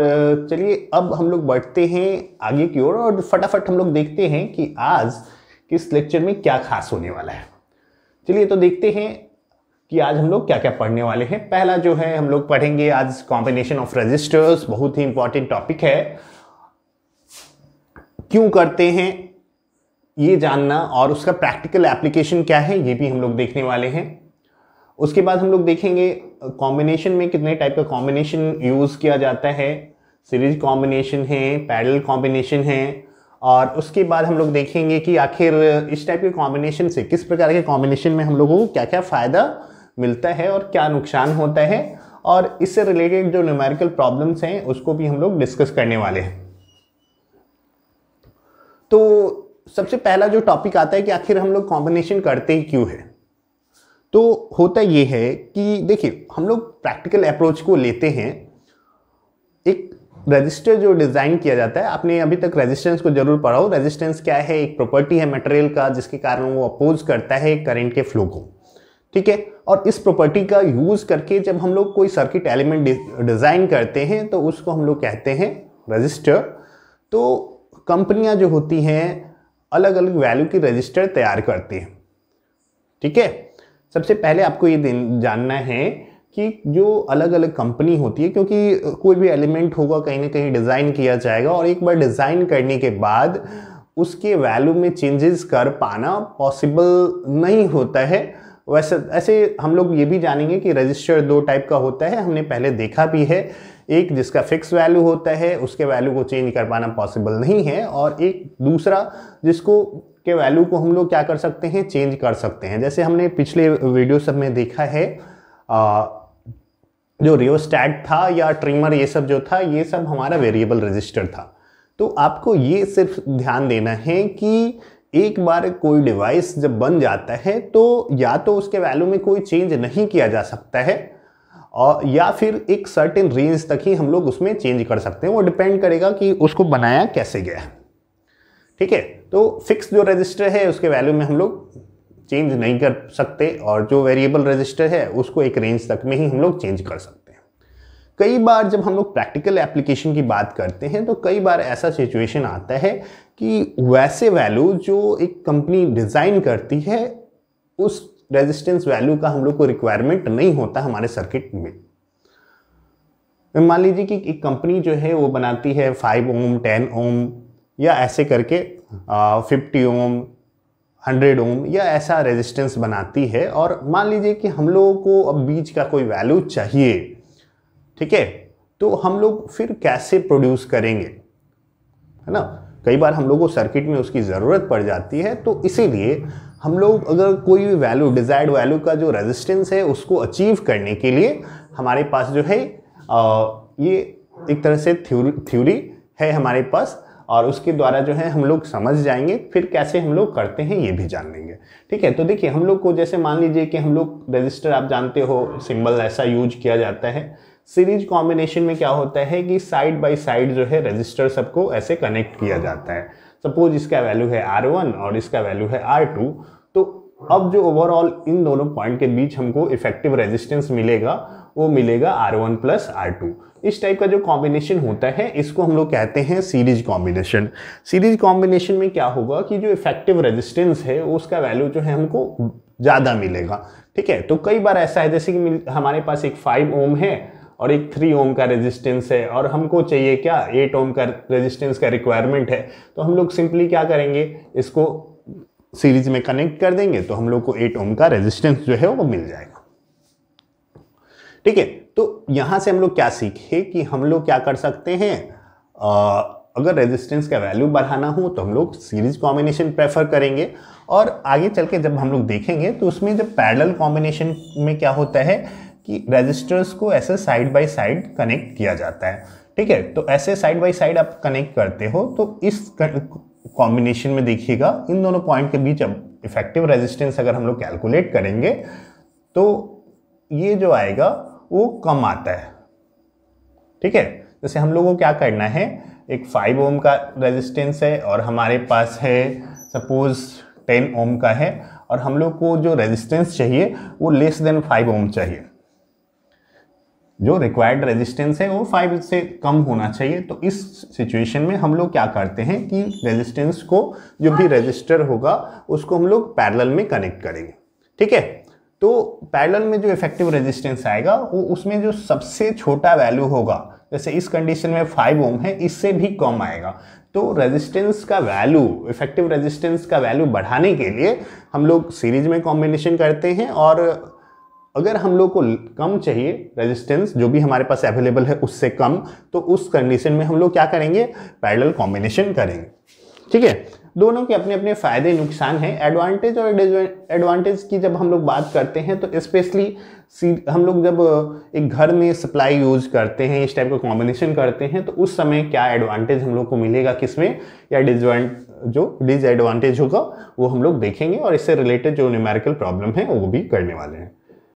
चलिए अब हम लोग बढ़ते हैं आगे की ओर और फटाफट हम लोग देखते हैं कि आज किस लेक्चर में क्या खास होने वाला है चलिए तो देखते हैं कि आज हम लोग क्या क्या पढ़ने वाले हैं पहला जो है हम लोग पढ़ेंगे आज कॉम्बिनेशन ऑफ रजिस्टर्स बहुत ही इंपॉर्टेंट टॉपिक है क्यों करते हैं ये जानना और उसका प्रैक्टिकल एप्लीकेशन क्या है ये भी हम लोग देखने वाले हैं उसके बाद हम लोग देखेंगे कॉम्बिनेशन में कितने टाइप का कॉम्बिनेशन यूज़ किया जाता है सीरीज कॉम्बिनेशन है पैरल कॉम्बिनेशन है और उसके बाद हम लोग देखेंगे कि आखिर इस टाइप के कॉम्बिनेशन से किस प्रकार के कॉम्बिनेशन में हम लोगों को क्या क्या फ़ायदा मिलता है और क्या नुकसान होता है और इससे रिलेटेड जो न्यूमेरिकल प्रॉब्लम्स हैं उसको भी हम लोग डिस्कस करने वाले हैं तो सबसे पहला जो टॉपिक आता है कि आखिर हम लोग कॉम्बिनेशन करते ही क्यों है तो होता ये है कि देखिए हम लोग प्रैक्टिकल अप्रोच को लेते हैं एक रजिस्टर जो डिज़ाइन किया जाता है आपने अभी तक रेजिस्टेंस को जरूर पढ़ाओ रेजिस्टेंस क्या है एक प्रॉपर्टी है मटेरियल का जिसके कारण वो अपोज करता है करंट के फ्लो को ठीक है और इस प्रॉपर्टी का यूज़ करके जब हम लोग कोई सर्किट एलिमेंट डिज़ाइन करते हैं तो उसको हम लोग कहते हैं रजिस्टर तो कंपनियां जो होती हैं अलग अलग वैल्यू की रजिस्टर तैयार करती हैं ठीक है सबसे पहले आपको ये जानना है कि जो अलग अलग कंपनी होती है क्योंकि कोई भी एलिमेंट होगा कहीं ना कहीं डिज़ाइन किया जाएगा और एक बार डिज़ाइन करने के बाद उसके वैल्यू में चेंजेस कर पाना पॉसिबल नहीं होता है वैसे ऐसे हम लोग ये भी जानेंगे कि रजिस्टर दो टाइप का होता है हमने पहले देखा भी है एक जिसका फिक्स वैल्यू होता है उसके वैल्यू को चेंज कर पाना पॉसिबल नहीं है और एक दूसरा जिसको के वैल्यू को हम लोग क्या कर सकते हैं चेंज कर सकते हैं जैसे हमने पिछले वीडियो सब में देखा है आ, जो रियोस्टैट था या ट्रिमर ये सब जो था ये सब हमारा वेरिएबल रजिस्टर था तो आपको ये सिर्फ ध्यान देना है कि एक बार कोई डिवाइस जब बन जाता है तो या तो उसके वैल्यू में कोई चेंज नहीं किया जा सकता है और या फिर एक सर्टेन रेंज तक ही हम लोग उसमें चेंज कर सकते हैं वो डिपेंड करेगा कि उसको बनाया कैसे गया है ठीक है तो फिक्स जो रजिस्टर है उसके वैल्यू में हम लोग चेंज नहीं कर सकते और जो वेरिएबल रजिस्टर है उसको एक रेंज तक में ही हम लोग चेंज कर सकते हैं कई बार जब हम लोग प्रैक्टिकल एप्लीकेशन की बात करते हैं तो कई बार ऐसा सिचुएशन आता है कि वैसे वैल्यू जो एक कंपनी डिज़ाइन करती है उस रेजिस्टेंस वैल्यू का हम लोग को रिक्वायरमेंट नहीं होता हमारे सर्किट में मान लीजिए कि एक कंपनी जो है वो बनाती है फाइव ओम टेन ओम या ऐसे करके फिफ्टी ओम हंड्रेड ओम या ऐसा रेजिस्टेंस बनाती है और मान लीजिए कि हम लोगों को अब बीज का कोई वैल्यू चाहिए ठीक है तो हम लोग फिर कैसे प्रोड्यूस करेंगे है ना कई बार हम लोगों को सर्किट में उसकी ज़रूरत पड़ जाती है तो इसीलिए हम लोग अगर कोई भी वैल्यू डिजायर्ड वैल्यू का जो रेजिस्टेंस है उसको अचीव करने के लिए हमारे पास जो है आ, ये एक तरह से थ्यूरी है हमारे पास और उसके द्वारा जो है हम लोग समझ जाएंगे फिर कैसे हम लोग करते हैं ये भी जान लेंगे ठीक है तो देखिए हम लोग को जैसे मान लीजिए कि हम लोग रजिस्टर आप जानते हो सिंबल ऐसा यूज किया जाता है सीरीज कॉम्बिनेशन में क्या होता है कि साइड बाई साइड जो है रजिस्टर सबको ऐसे कनेक्ट किया जाता है सपोज इसका वैल्यू है आर वन और इसका वैल्यू है आर टू तो अब जो ओवरऑल इन दोनों पॉइंट के बीच हमको इफेक्टिव रेजिस्टेंस मिलेगा वो मिलेगा R one plus R two इस टाइप का जो कॉम्बिनेशन होता है इसको हम लोग कहते हैं सीरीज कॉम्बिनेशन सीरीज कॉम्बिनेशन में क्या होगा कि जो इफेक्टिव रेजिस्टेंस है उसका वैल्यू जो है हमको ज़्यादा मिलेगा ठीक है तो कई बार ऐसा है जैसे कि हमारे पास एक फाइव ओम है और एक थ्री ओम का रेजिस्टेंस है और हमको चाहिए क्या एट ओम का रेजिस्टेंस का रिक्वायरमेंट है तो हम लोग सिंपली क्या करेंगे इसको सीरीज में कनेक्ट कर देंगे तो हम लोग को एट ओम का रेजिस्टेंस जो है वो मिल जाएगा ठीक है तो यहाँ से हम लोग क्या सीखे कि हम लोग क्या कर सकते हैं अगर रेजिस्टेंस का वैल्यू बढ़ाना हो तो हम लोग सीरीज कॉम्बिनेशन प्रेफर करेंगे और आगे चल के जब हम लोग देखेंगे तो उसमें जब पैरल कॉम्बिनेशन में क्या होता है कि रेजिस्टर्स को ऐसे साइड बाय साइड कनेक्ट किया जाता है ठीक है तो ऐसे साइड बाय साइड आप कनेक्ट करते हो तो इस कॉम्बिनेशन में देखिएगा इन दोनों पॉइंट के बीच अब इफेक्टिव रेजिस्टेंस अगर हम लोग कैलकुलेट करेंगे तो ये जो आएगा वो कम आता है ठीक है जैसे हम लोगों को क्या करना है एक फाइव ओम का रेजिस्टेंस है और हमारे पास है सपोज टेन ओम का है और हम लोग को जो रेजिस्टेंस चाहिए वो लेस देन फाइव ओम चाहिए जो रिक्वायर्ड रेजिस्टेंस है वो फाइव से कम होना चाहिए तो इस सिचुएशन में हम लोग क्या करते हैं कि रेजिस्टेंस को जो भी रजिस्टर हाँ होगा उसको हम लोग पैरल में कनेक्ट करेंगे ठीक है तो पैरेलल में जो इफेक्टिव रेजिस्टेंस आएगा वो उसमें जो सबसे छोटा वैल्यू होगा जैसे इस कंडीशन में फाइव ओम है इससे भी कम आएगा तो रेजिस्टेंस का वैल्यू इफेक्टिव रेजिस्टेंस का वैल्यू बढ़ाने के लिए हम लोग सीरीज में कॉम्बिनेशन करते हैं और अगर हम लोग को कम चाहिए रेजिस्टेंस जो भी हमारे पास अवेलेबल है उससे कम तो उस कंडीशन में हम लोग क्या करेंगे पैरल कॉम्बिनेशन करेंगे ठीक है दोनों के अपने अपने फ़ायदे नुकसान हैं एडवांटेज और एडवांटेज की जब हम लोग बात करते हैं तो स्पेशली हम लोग जब एक घर में सप्लाई यूज करते हैं इस टाइप का कॉम्बिनेशन करते हैं तो उस समय क्या एडवांटेज हम लोग को मिलेगा किस में या डिजवांट जो डिसएडवांटेज होगा वो हम लोग देखेंगे और इससे रिलेटेड जो न्यूमेरिकल प्रॉब्लम है वो भी करने वाले हैं